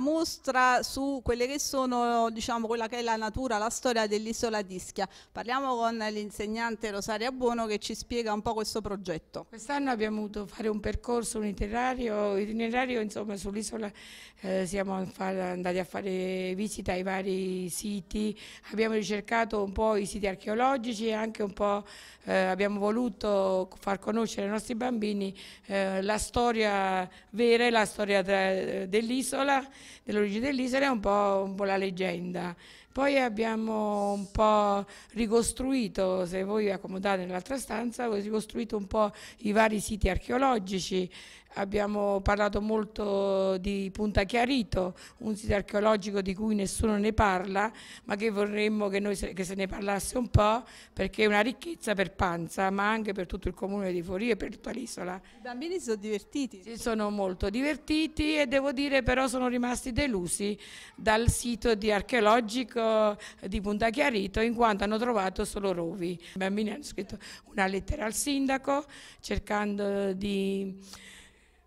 mostra su quelle che sono diciamo quella che è la natura, la storia dell'isola d'Ischia. Parliamo con l'insegnante Rosaria Buono che ci spiega un po' questo progetto. Quest'anno abbiamo dovuto fare un percorso, un itinerario, itinerario insomma sull'isola eh, siamo andati a fare visita ai vari siti, abbiamo ricercato un po' i siti archeologici e anche un po' eh, abbiamo voluto far conoscere ai nostri bambini eh, la storia vera e la storia eh, dell'isola dell'origine dell'isola è un po', un po la leggenda poi abbiamo un po' ricostruito, se voi vi accomodate nell'altra stanza, abbiamo ricostruito un po' i vari siti archeologici, abbiamo parlato molto di Punta Chiarito, un sito archeologico di cui nessuno ne parla, ma che vorremmo che, noi se, che se ne parlasse un po', perché è una ricchezza per Panza, ma anche per tutto il comune di Forie e per tutta l'isola. I bambini si sono divertiti? Si sono molto divertiti e devo dire però sono rimasti delusi dal sito di archeologico di Punta Chiarito in quanto hanno trovato solo rovi. I bambini hanno scritto una lettera al sindaco cercando di,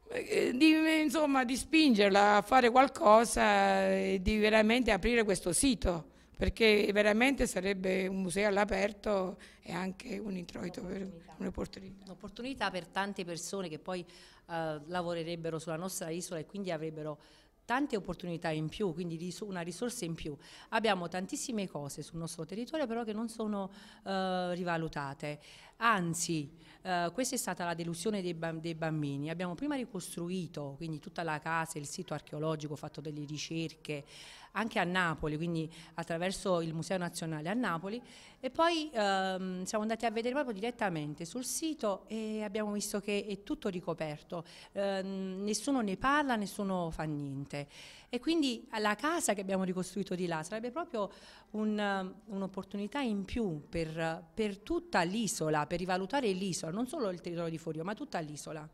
eh, di, insomma, di spingerla a fare qualcosa e di veramente aprire questo sito perché veramente sarebbe un museo all'aperto e anche un introito per un'opportunità. Un'opportunità per tante persone che poi eh, lavorerebbero sulla nostra isola e quindi avrebbero tante opportunità in più, quindi una risorsa in più. Abbiamo tantissime cose sul nostro territorio però che non sono eh, rivalutate, anzi eh, questa è stata la delusione dei, dei, bambini. Abbiamo prima ricostruito quindi tutta la casa, il sito archeologico, fatto delle ricerche anche a Napoli, quindi attraverso il Museo Nazionale a Napoli e poi ehm, siamo andati a vedere proprio direttamente sul sito e abbiamo visto che è tutto ricoperto, eh, nessuno ne parla, nessuno fa niente. E quindi la casa che abbiamo ricostruito di là sarebbe proprio un'opportunità in più per, per tutta l'isola, per rivalutare l'isola, non solo il territorio di Forio, ma tutta l'isola.